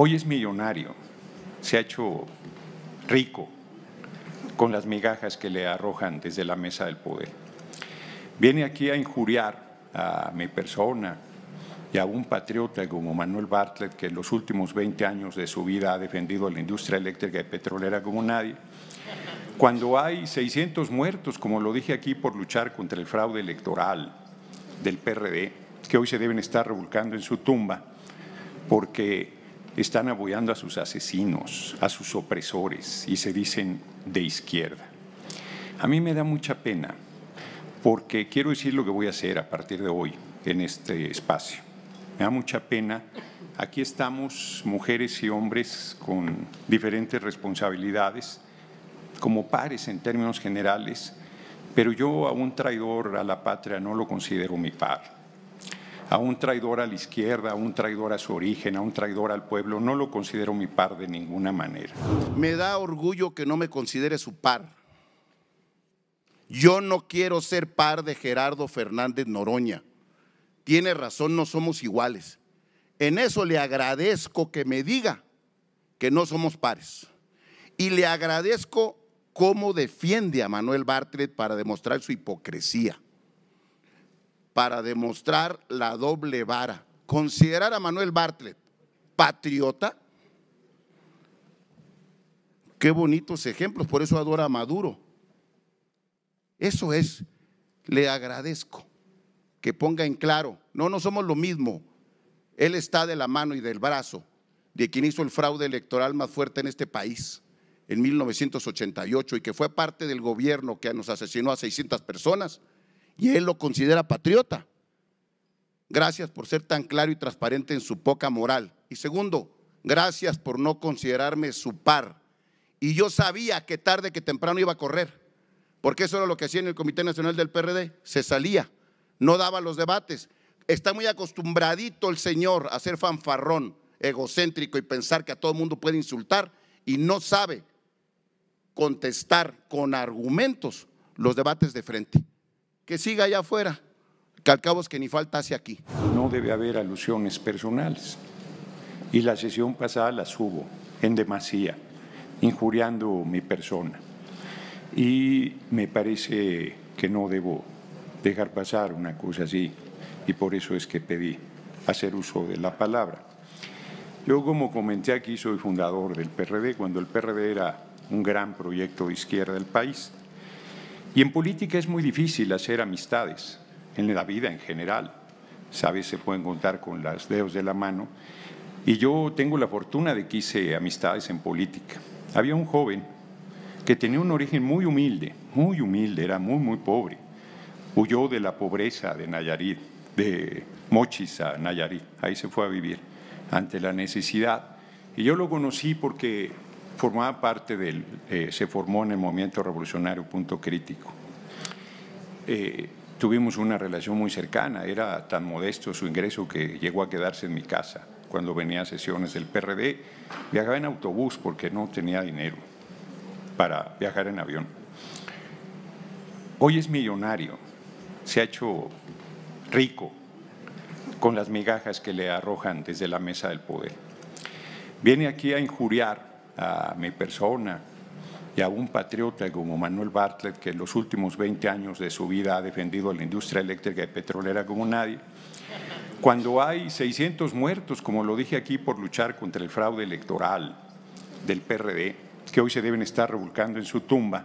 Hoy es millonario, se ha hecho rico con las migajas que le arrojan desde la mesa del poder. Viene aquí a injuriar a mi persona y a un patriota como Manuel Bartlett, que en los últimos 20 años de su vida ha defendido la industria eléctrica y petrolera como nadie, cuando hay 600 muertos, como lo dije aquí, por luchar contra el fraude electoral del PRD, que hoy se deben estar revolcando en su tumba, porque están apoyando a sus asesinos, a sus opresores y se dicen de izquierda. A mí me da mucha pena porque quiero decir lo que voy a hacer a partir de hoy en este espacio. Me da mucha pena. Aquí estamos mujeres y hombres con diferentes responsabilidades, como pares en términos generales, pero yo a un traidor a la patria no lo considero mi par a un traidor a la izquierda, a un traidor a su origen, a un traidor al pueblo. No lo considero mi par de ninguna manera. Me da orgullo que no me considere su par. Yo no quiero ser par de Gerardo Fernández Noroña. Tiene razón, no somos iguales. En eso le agradezco que me diga que no somos pares. Y le agradezco cómo defiende a Manuel Bartlett para demostrar su hipocresía para demostrar la doble vara. Considerar a Manuel Bartlett patriota. Qué bonitos ejemplos, por eso adora a Maduro. Eso es, le agradezco que ponga en claro, no, no somos lo mismo. Él está de la mano y del brazo de quien hizo el fraude electoral más fuerte en este país en 1988 y que fue parte del gobierno que nos asesinó a 600 personas y él lo considera patriota. Gracias por ser tan claro y transparente en su poca moral. Y segundo, gracias por no considerarme su par. Y yo sabía que tarde que temprano iba a correr, porque eso era lo que hacía en el Comité Nacional del PRD. Se salía, no daba los debates. Está muy acostumbradito el señor a ser fanfarrón, egocéntrico y pensar que a todo el mundo puede insultar y no sabe contestar con argumentos los debates de frente que siga allá afuera, que al cabo es que ni falta hace aquí. No debe haber alusiones personales. Y la sesión pasada las hubo en demasía, injuriando mi persona. Y me parece que no debo dejar pasar una cosa así y por eso es que pedí hacer uso de la palabra. Yo, como comenté aquí, soy fundador del PRD, cuando el PRD era un gran proyecto de izquierda del país. Y en política es muy difícil hacer amistades, en la vida en general. Sabes, se pueden contar con las dedos de la mano. Y yo tengo la fortuna de que hice amistades en política. Había un joven que tenía un origen muy humilde, muy humilde, era muy, muy pobre. Huyó de la pobreza de Nayarit, de Mochis a Nayarit, ahí se fue a vivir, ante la necesidad. Y yo lo conocí porque formaba parte del, eh, se formó en el movimiento revolucionario Punto Crítico. Eh, tuvimos una relación muy cercana, era tan modesto su ingreso que llegó a quedarse en mi casa cuando venía a sesiones del PRD. Viajaba en autobús porque no tenía dinero para viajar en avión. Hoy es millonario, se ha hecho rico con las migajas que le arrojan desde la mesa del poder. Viene aquí a injuriar a mi persona y a un patriota como Manuel Bartlett, que en los últimos 20 años de su vida ha defendido la industria eléctrica y petrolera como nadie, cuando hay 600 muertos, como lo dije aquí, por luchar contra el fraude electoral del PRD, que hoy se deben estar revolcando en su tumba,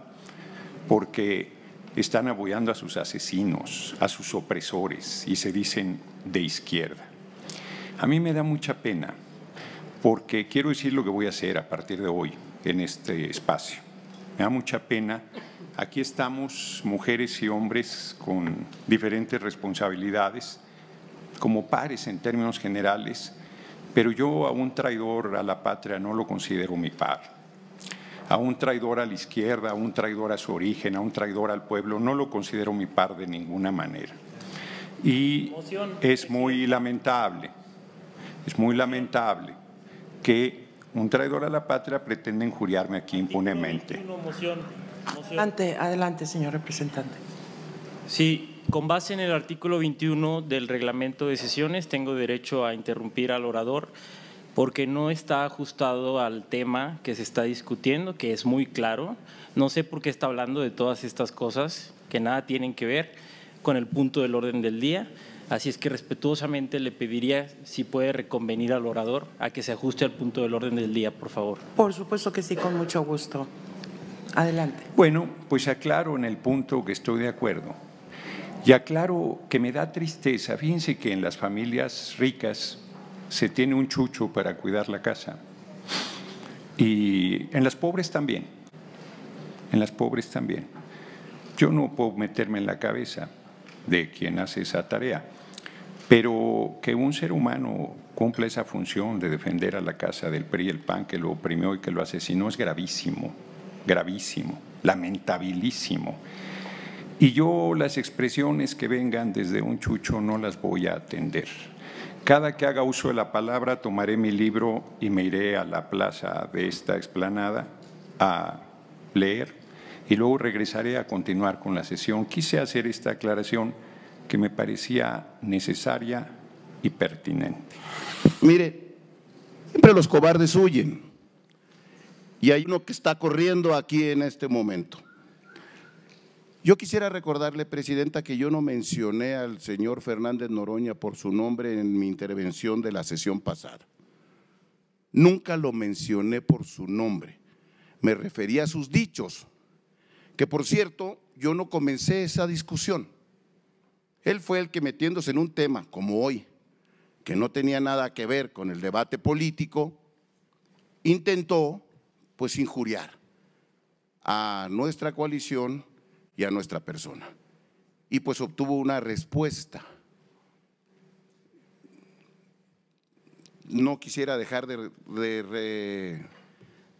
porque están apoyando a sus asesinos, a sus opresores, y se dicen de izquierda. A mí me da mucha pena porque quiero decir lo que voy a hacer a partir de hoy en este espacio. Me da mucha pena. Aquí estamos mujeres y hombres con diferentes responsabilidades, como pares en términos generales, pero yo a un traidor a la patria no lo considero mi par. A un traidor a la izquierda, a un traidor a su origen, a un traidor al pueblo, no lo considero mi par de ninguna manera. Y es muy lamentable, es muy lamentable que un traidor a la patria pretende injuriarme aquí impunemente. adelante, señor representante. Sí, con base en el artículo 21 del reglamento de sesiones, tengo derecho a interrumpir al orador porque no está ajustado al tema que se está discutiendo, que es muy claro. No sé por qué está hablando de todas estas cosas que nada tienen que ver con el punto del orden del día. Así es que respetuosamente le pediría si puede reconvenir al orador a que se ajuste al punto del orden del día, por favor. Por supuesto que sí, con mucho gusto. Adelante. Bueno, pues aclaro en el punto que estoy de acuerdo. Y aclaro que me da tristeza. Fíjense que en las familias ricas se tiene un chucho para cuidar la casa. Y en las pobres también. En las pobres también. Yo no puedo meterme en la cabeza de quien hace esa tarea. Pero que un ser humano cumpla esa función de defender a la casa del PRI y el PAN que lo oprimió y que lo asesinó es gravísimo, gravísimo, lamentabilísimo. Y yo las expresiones que vengan desde un chucho no las voy a atender. Cada que haga uso de la palabra tomaré mi libro y me iré a la plaza de esta explanada a leer y luego regresaré a continuar con la sesión. Quise hacer esta aclaración que me parecía necesaria y pertinente. Mire, siempre los cobardes huyen y hay uno que está corriendo aquí en este momento. Yo quisiera recordarle, Presidenta, que yo no mencioné al señor Fernández Noroña por su nombre en mi intervención de la sesión pasada. Nunca lo mencioné por su nombre. Me refería a sus dichos, que por cierto, yo no comencé esa discusión. Él fue el que metiéndose en un tema como hoy, que no tenía nada que ver con el debate político, intentó pues injuriar a nuestra coalición y a nuestra persona. Y pues obtuvo una respuesta. No quisiera dejar de,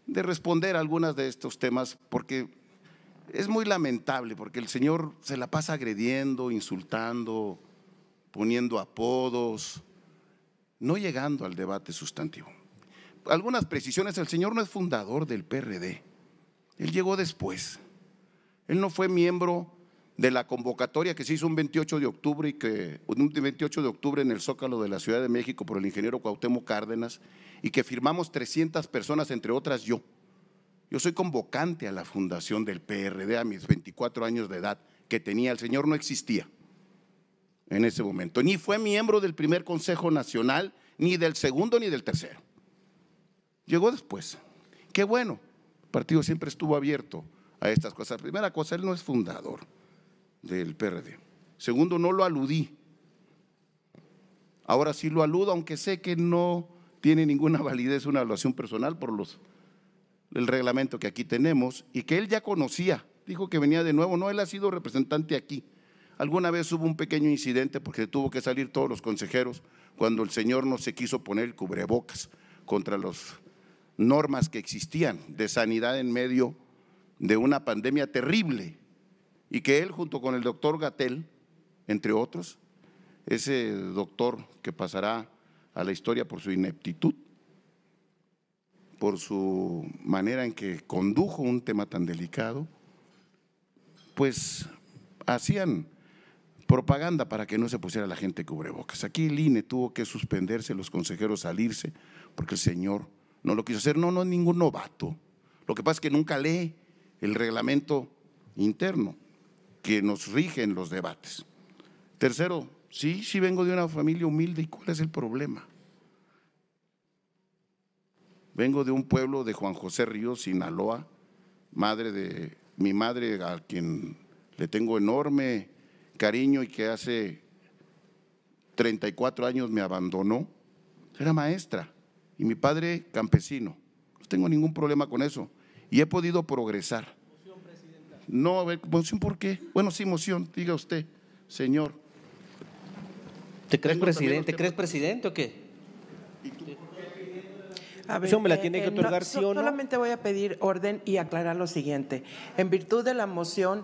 de responder a algunos de estos temas porque es muy lamentable porque el Señor se la pasa agrediendo, insultando, poniendo apodos, no llegando al debate sustantivo. Algunas precisiones, el Señor no es fundador del PRD, Él llegó después, Él no fue miembro de la convocatoria que se hizo un 28 de octubre y que un 28 de octubre en el Zócalo de la Ciudad de México por el ingeniero Cuauhtémoc Cárdenas y que firmamos 300 personas entre otras yo yo soy convocante a la fundación del PRD a mis 24 años de edad que tenía. El señor no existía en ese momento. Ni fue miembro del primer Consejo Nacional, ni del segundo, ni del tercero. Llegó después. Qué bueno. El partido siempre estuvo abierto a estas cosas. Primera cosa, él no es fundador del PRD. Segundo, no lo aludí. Ahora sí lo aludo, aunque sé que no tiene ninguna validez una evaluación personal por los el reglamento que aquí tenemos y que él ya conocía. Dijo que venía de nuevo, no, él ha sido representante aquí. Alguna vez hubo un pequeño incidente porque tuvo que salir todos los consejeros cuando el señor no se quiso poner el cubrebocas contra las normas que existían de sanidad en medio de una pandemia terrible y que él junto con el doctor Gatel, entre otros, ese doctor que pasará a la historia por su ineptitud, por su manera en que condujo un tema tan delicado, pues hacían propaganda para que no se pusiera la gente cubrebocas. Aquí el INE tuvo que suspenderse, los consejeros salirse, porque el señor no lo quiso hacer. No, no ningún novato. Lo que pasa es que nunca lee el reglamento interno que nos rige en los debates. Tercero, sí, sí vengo de una familia humilde y cuál es el problema. Vengo de un pueblo de Juan José Río Sinaloa, madre de mi madre a quien le tengo enorme cariño y que hace 34 años me abandonó. Era maestra y mi padre campesino. No tengo ningún problema con eso y he podido progresar. Moción, presidenta. No, a moción por qué? Bueno, sí, moción, diga usted, señor. ¿Te crees presidente? ¿Te crees presidente o qué? tiene que eh, otorgar Solamente voy a pedir orden y aclarar lo siguiente. En virtud de la moción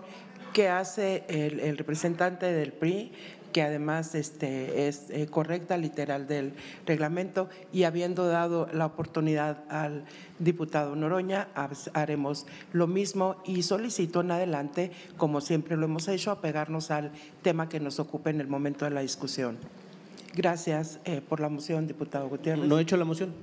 que hace el, representante del PRI, que además este, es eh, correcta literal del reglamento y habiendo dado la oportunidad al diputado Noroña, haremos lo mismo y solicito en adelante, como siempre lo hemos hecho, apegarnos al tema que nos ocupe en el momento de la discusión. Gracias eh, por la moción, diputado Gutiérrez. No he hecho la moción.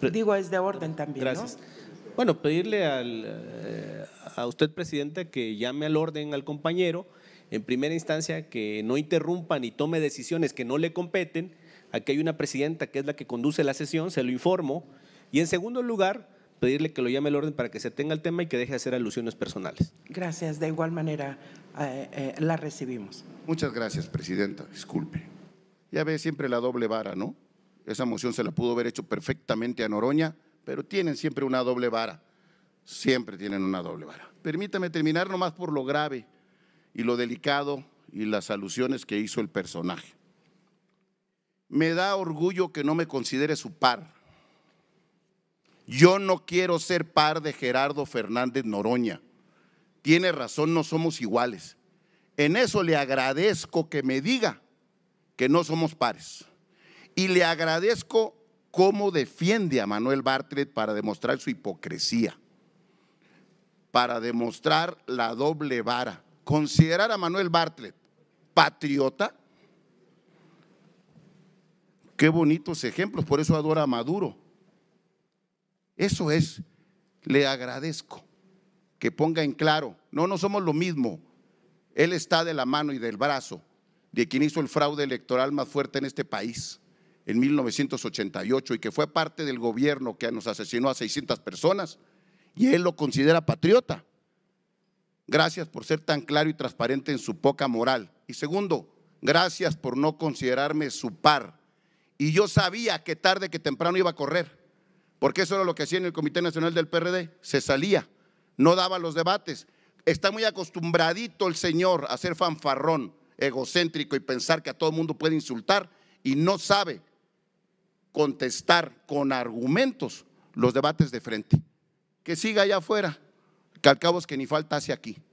Digo, es de orden también. Gracias. ¿no? Bueno, pedirle al, eh, a usted, presidente, que llame al orden al compañero, en primera instancia, que no interrumpa ni tome decisiones que no le competen. Aquí hay una presidenta que es la que conduce la sesión, se lo informo. Y en segundo lugar, pedirle que lo llame al orden para que se tenga el tema y que deje de hacer alusiones personales. Gracias, de igual manera eh, eh, la recibimos. Muchas gracias, Presidenta, disculpe. Ya ve siempre la doble vara, ¿no? Esa moción se la pudo haber hecho perfectamente a Noroña, pero tienen siempre una doble vara. Siempre tienen una doble vara. Permítame terminar nomás por lo grave y lo delicado y las alusiones que hizo el personaje. Me da orgullo que no me considere su par. Yo no quiero ser par de Gerardo Fernández Noroña. Tiene razón, no somos iguales. En eso le agradezco que me diga que no somos pares. Y le agradezco cómo defiende a Manuel Bartlett para demostrar su hipocresía, para demostrar la doble vara. Considerar a Manuel Bartlett patriota. Qué bonitos ejemplos, por eso adora a Maduro. Eso es, le agradezco que ponga en claro, no, no somos lo mismo, él está de la mano y del brazo de quien hizo el fraude electoral más fuerte en este país en 1988 y que fue parte del gobierno que nos asesinó a 600 personas y él lo considera patriota. Gracias por ser tan claro y transparente en su poca moral. Y segundo, gracias por no considerarme su par. Y yo sabía que tarde que temprano iba a correr, porque eso era lo que hacía en el Comité Nacional del PRD. Se salía, no daba los debates. Está muy acostumbradito el señor a ser fanfarrón, egocéntrico y pensar que a todo el mundo puede insultar y no sabe contestar con argumentos los debates de frente. Que siga allá afuera, que al cabo es que ni falta hace aquí.